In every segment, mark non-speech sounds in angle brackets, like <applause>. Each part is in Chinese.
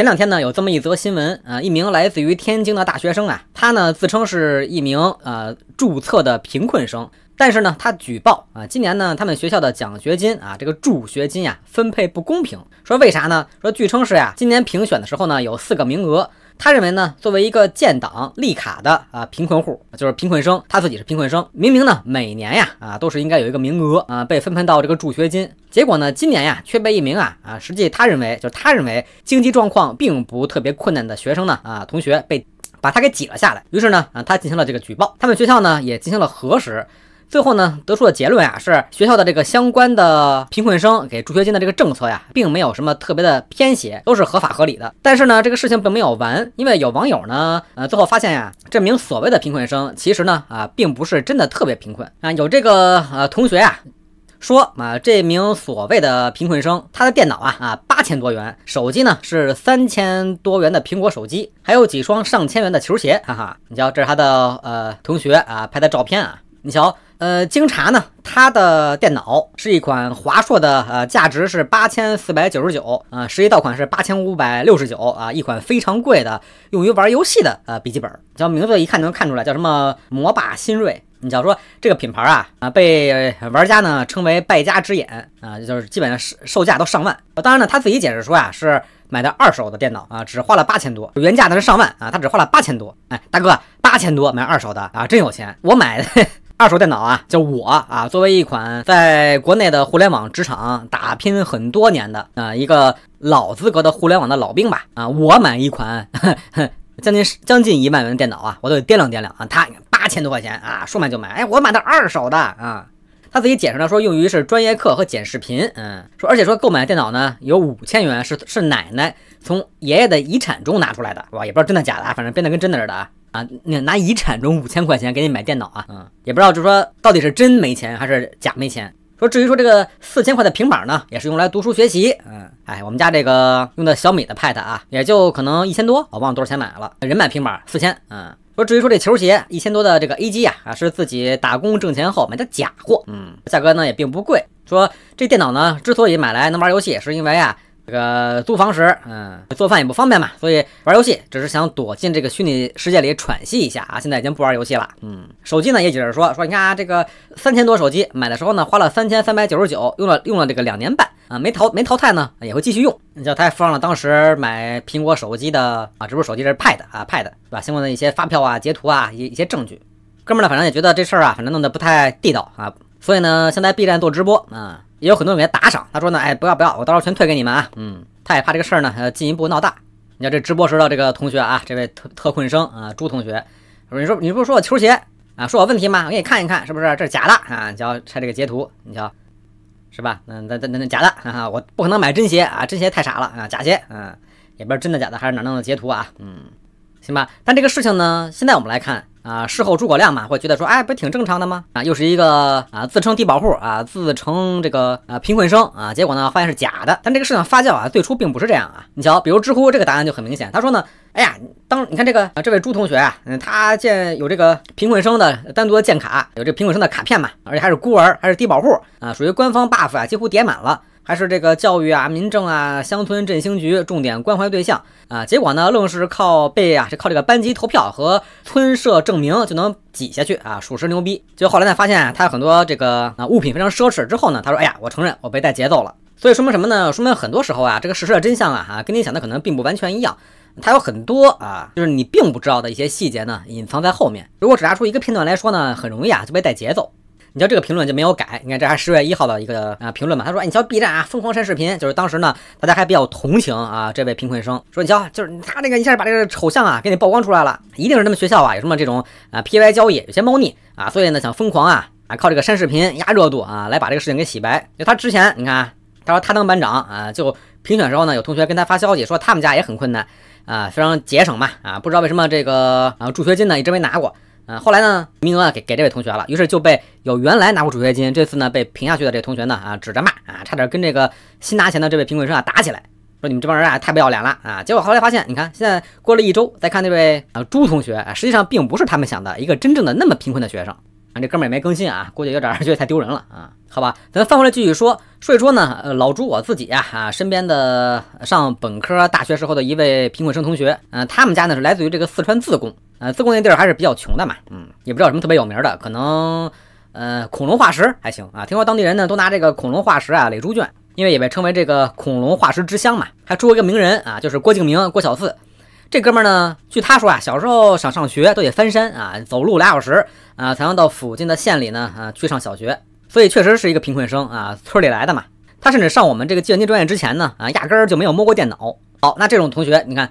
前两天呢，有这么一则新闻，啊，一名来自于天津的大学生啊，他呢自称是一名呃注册的贫困生，但是呢他举报啊，今年呢他们学校的奖学金啊这个助学金啊分配不公平，说为啥呢？说据称是呀，今年评选的时候呢有四个名额。他认为呢，作为一个建档立卡的啊贫困户，就是贫困生，他自己是贫困生。明明呢，每年呀啊都是应该有一个名额啊被分配到这个助学金，结果呢，今年呀却被一名啊啊，实际他认为就是他认为经济状况并不特别困难的学生呢啊同学被把他给挤了下来。于是呢啊，他进行了这个举报，他们学校呢也进行了核实。最后呢，得出的结论呀，是学校的这个相关的贫困生给助学金的这个政策呀，并没有什么特别的偏斜，都是合法合理的。但是呢，这个事情并没有完，因为有网友呢，呃，最后发现呀，这名所谓的贫困生，其实呢，啊，并不是真的特别贫困啊。有这个呃同学啊，说啊，这名所谓的贫困生，他的电脑啊啊八千多元，手机呢是三千多元的苹果手机，还有几双上千元的球鞋，哈哈。你瞧，这是他的呃同学啊拍的照片啊，你瞧。呃，经查呢，他的电脑是一款华硕的，呃，价值是八千四百九十九，啊，实际到款是八千五百六十九，啊，一款非常贵的用于玩游戏的呃笔记本，叫名字一看就能看出来叫什么魔霸新锐。你只要说这个品牌啊，啊，被玩家呢称为败家之眼，啊，就是基本是售价都上万。当然呢，他自己解释说呀，是买的二手的电脑啊，只花了八千多，原价呢是上万啊，他只花了八千多。哎，大哥，八千多买二手的啊，真有钱，我买的。二手电脑啊，就我啊，作为一款在国内的互联网职场打拼很多年的啊，一个老资格的互联网的老兵吧啊，我买一款 <laughs> 将近将近一万元的电脑啊，我都掂量掂量啊，他八千多块钱啊，说买就买，哎，我买的二手的啊，他自己解释呢，说用于是专业课和剪视频，嗯，说而且说购买电脑呢有五千元是是奶奶从爷爷的遗产中拿出来的哇，也不知道真的假的，反正编的跟真的似的。啊。啊，那拿遗产中五千块钱给你买电脑啊，嗯，也不知道就是说到底是真没钱还是假没钱。说至于说这个四千块的平板呢，也是用来读书学习，嗯，哎，我们家这个用的小米的 Pad 啊，也就可能一千多，我忘了多少钱买了。人买平板四千，嗯，说至于说这球鞋一千多的这个 AJ 啊，啊是自己打工挣钱后买的假货，嗯，价格呢也并不贵。说这电脑呢，之所以买来能玩游戏，是因为啊。这个租房时，嗯，做饭也不方便嘛，所以玩游戏只是想躲进这个虚拟世界里喘息一下啊。现在已经不玩游戏了，嗯，手机呢也接是说说，你看啊，这个三千多手机买的时候呢花了三千三百九十九，用了用了这个两年半啊，没淘没淘汰呢也会继续用。你叫他还附上了当时买苹果手机的啊，这不是手机，这是 pad 啊，pad 对吧？相关的一些发票啊、截图啊、一一些证据。哥们呢反正也觉得这事儿啊，反正弄得不太地道啊，所以呢现在 B 站做直播啊。也有很多人给他打赏，他说呢，哎，不要不要，我到时候全退给你们啊，嗯，他也怕这个事儿呢，呃，进一步闹大。你看这直播时的这个同学啊，这位特特困生啊，朱同学，说你说你不是说我球鞋啊，说我问题吗？我给你看一看，是不是这是假的啊？就要拆这个截图，你瞧，是吧？那那那那假的啊，我不可能买真鞋啊，真鞋太傻了啊，假鞋，嗯，也不知道真的假的，还是哪弄的截图啊，嗯。行吧，但这个事情呢，现在我们来看啊，事后诸葛亮嘛，会觉得说，哎，不挺正常的吗？啊，又是一个啊，自称低保户啊，自称这个啊贫困生啊，结果呢，发现是假的。但这个事情发酵啊，最初并不是这样啊。你瞧，比如知乎这个答案就很明显，他说呢，哎呀，当你看这个啊，这位朱同学啊，嗯，他建有这个贫困生的单独的建卡，有这个贫困生的卡片嘛，而且还是孤儿，还是低保户啊，属于官方 buff 啊，几乎叠满了。还是这个教育啊、民政啊、乡村振兴局重点关怀对象啊，结果呢愣是靠被啊，这靠这个班级投票和村社证明就能挤下去啊，属实牛逼。就后来呢发现他很多这个啊物品非常奢侈，之后呢他说：“哎呀，我承认我被带节奏了。”所以说明什么呢？说明很多时候啊，这个事实的真相啊，哈跟你想的可能并不完全一样，它有很多啊，就是你并不知道的一些细节呢隐藏在后面。如果只拿出一个片段来说呢，很容易啊就被带节奏。你瞧，这个评论就没有改。你看，这还是十月一号的一个啊评论嘛。他说：“你瞧，B 站啊，疯狂删视频，就是当时呢，大家还比较同情啊这位贫困生，说你瞧，就是他这个一下把这个丑相啊给你曝光出来了，一定是他们学校啊有什么这种啊 P Y 交易有些猫腻啊，所以呢想疯狂啊啊靠这个删视频压热度啊来把这个事情给洗白。就他之前，你看他说他当班长啊，就评选时候呢有同学跟他发消息说他们家也很困难啊，非常节省嘛啊，不知道为什么这个啊助学金呢一直没拿过。”呃，后来呢，名额给给这位同学了，于是就被有原来拿过助学金，这次呢被评下去的这同学呢，啊，指着骂啊，差点跟这个新拿钱的这位贫困生啊打起来，说你们这帮人啊太不要脸了啊！结果后来发现，你看现在过了一周，再看那位呃朱同学啊，实际上并不是他们想的一个真正的那么贫困的学生啊，这哥们也没更新啊，估计有点觉得太丢人了啊，好吧，咱翻回来继续说，说一说呢，呃，老朱我自己呀啊身边的上本科大学时候的一位贫困生同学，嗯，他们家呢是来自于这个四川自贡。呃，自贡那地儿还是比较穷的嘛，嗯，也不知道什么特别有名的，可能呃恐龙化石还行啊。听说当地人呢都拿这个恐龙化石啊垒猪圈，因为也被称为这个恐龙化石之乡嘛。还出过一个名人啊，就是郭敬明、郭小四这哥们儿呢。据他说啊，小时候想上学都得翻山啊，走路俩小时啊才能到附近的县里呢啊去上小学，所以确实是一个贫困生啊，村里来的嘛。他甚至上我们这个计算机专业之前呢啊，压根儿就没有摸过电脑。好，那这种同学，你看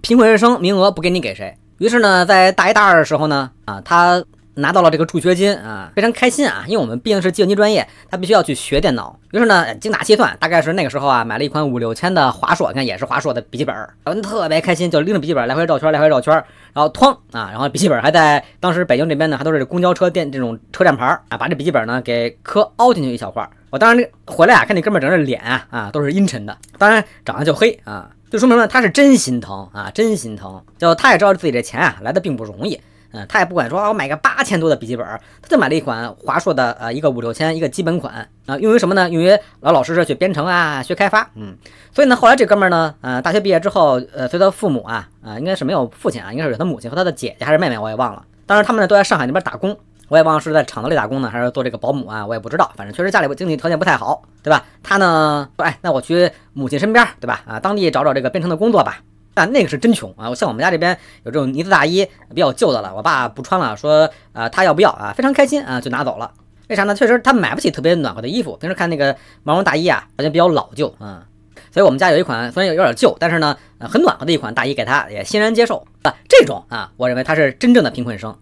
贫困学生名额不给你给谁？于是呢，在大一、大二的时候呢，啊，他拿到了这个助学金啊，非常开心啊，因为我们毕竟是计算机专业，他必须要去学电脑。于是呢，精打细算，大概是那个时候啊，买了一款五六千的华硕，你看也是华硕的笔记本，然后特别开心，就拎着笔记本来回绕圈，来回绕圈，然后哐啊，然后笔记本还在当时北京这边呢，还都是公交车电这种车站牌啊，把这笔记本呢给磕凹进去一小块儿。我当然回来啊，看那哥们儿整这脸啊，啊都是阴沉的，当然长得就黑啊。就说明了他是真心疼啊，真心疼。就他也知道自己这钱啊来的并不容易，嗯，他也不管说啊我买个八千多的笔记本，他就买了一款华硕的呃一个五六千一个基本款啊，用于什么呢？用于老老实实去编程啊，学开发，嗯。所以呢，后来这哥们呢，呃大学毕业之后，呃，随他父母啊，啊应该是没有父亲啊，应该是有他母亲和他的姐姐还是妹妹，我也忘了。当时他们呢都在上海那边打工。我也忘是在厂子里打工呢，还是做这个保姆啊，我也不知道。反正确实家里经济条件不太好，对吧？他呢说，哎，那我去母亲身边，对吧？啊，当地找找这个编程的工作吧。但那个是真穷啊！我像我们家这边有这种呢子大衣比较旧的了，我爸不穿了，说啊他要不要啊？非常开心啊，就拿走了。为啥呢？确实他买不起特别暖和的衣服，平时看那个毛绒大衣啊，好像比较老旧啊。所以，我们家有一款虽然有点旧，但是呢很暖和的一款大衣，给他也欣然接受。啊，这种啊，我认为他是真正的贫困生。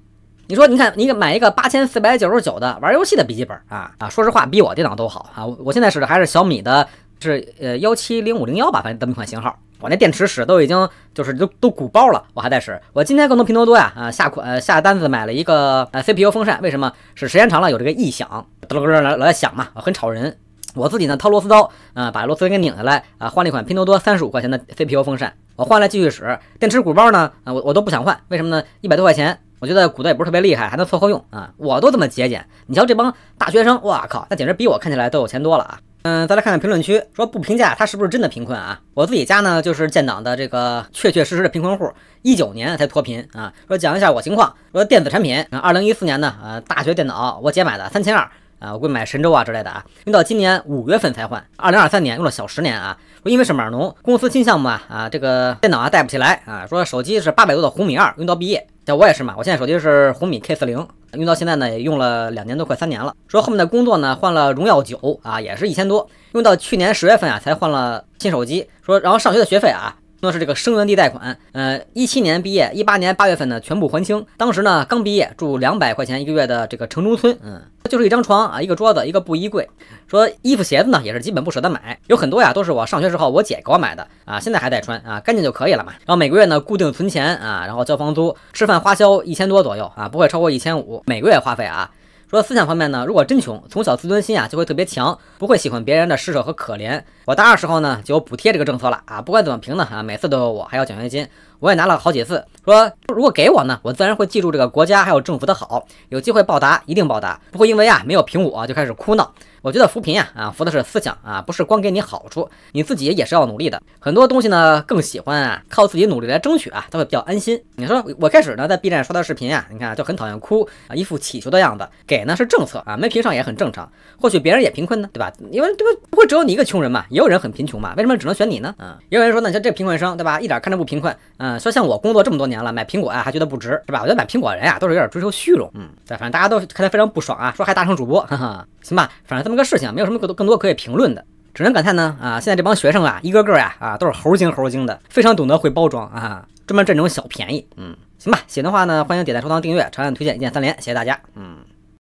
你说，你看，你买一个八千四百九十九的玩游戏的笔记本啊啊！说实话，比我电脑都好啊！我我现在使的还是小米的，是呃幺七零五零幺吧，反正这么一款型号。我那电池使都已经就是都都鼓包了，我还在使。我今天更多拼多多呀啊下款下单子买了一个呃 CPU 风扇，为什么使时间长了有这个异响，哒咯咯老老在响嘛，很吵人。我自己呢掏螺丝刀啊把螺丝给拧下来啊换了一款拼多多三十五块钱的 CPU 风扇，我换了继续使。电池鼓包呢啊我我都不想换，为什么呢？一百多块钱。我觉得古代也不是特别厉害，还能凑合用啊！我都这么节俭，你瞧这帮大学生，哇靠，那简直比我看起来都有钱多了啊！嗯，再来看看评论区，说不评价他是不是真的贫困啊？我自己家呢就是建档的这个确确实实的贫困户，一九年才脱贫啊。说讲一下我情况，说电子产品，二零一四年呢呃大学电脑我姐买的三千二，啊，我会买神州啊之类的啊，用到今年五月份才换，二零二三年用了小十年啊。说因为是码农公司新项目啊啊这个电脑啊带不起来啊。说手机是八百度的红米二，用到毕业。像我也是嘛，我现在手机是红米 K 四零，用到现在呢也用了两年多，快三年了。说后面的工作呢换了荣耀九啊，也是一千多，用到去年十月份啊才换了新手机。说然后上学的学费啊。那是这个生源地贷款，呃，一七年毕业，一八年八月份呢全部还清。当时呢刚毕业，住两百块钱一个月的这个城中村，嗯，就是一张床啊，一个桌子，一个布衣柜。说衣服鞋子呢也是基本不舍得买，有很多呀都是我上学时候我姐给我买的啊，现在还在穿啊，干净就可以了嘛。然后每个月呢固定存钱啊，然后交房租，吃饭花销一千多左右啊，不会超过一千五，每个月花费啊。说思想方面呢，如果真穷，从小自尊心啊就会特别强，不会喜欢别人的施舍和可怜。我大二时候呢就有补贴这个政策了啊，不管怎么评呢啊，每次都有我，还有奖学金，我也拿了好几次。说如果给我呢，我自然会记住这个国家还有政府的好，有机会报答一定报答，不会因为啊没有评我就开始哭闹。我觉得扶贫啊啊扶的是思想啊，不是光给你好处，你自己也是要努力的。很多东西呢更喜欢啊靠自己努力来争取啊，他会比较安心。你说我开始呢在 B 站刷到视频啊，你看就很讨厌哭啊，一副乞求的样子。给呢是政策啊，没评上也很正常。或许别人也贫困呢，对吧？因为对不，不会只有你一个穷人嘛，也有人很贫穷嘛，为什么只能选你呢？啊，也有人说呢，像这贫困生对吧，一点看着不贫困嗯，说像我工作这么多年了买苹果啊还觉得不值是吧？我觉得买苹果人啊都是有点追求虚荣，嗯，反正大家都看他非常不爽啊，说还大声主播，哈哈。行吧，反正这么个事情，没有什么更多更多可以评论的，只能感叹呢啊，现在这帮学生啊，一个个呀啊，都是猴精猴精的，非常懂得会包装啊，专门占这种小便宜。嗯，行吧，行的话呢，欢迎点赞、收藏、订阅、长按推荐、一键三连，谢谢大家。嗯。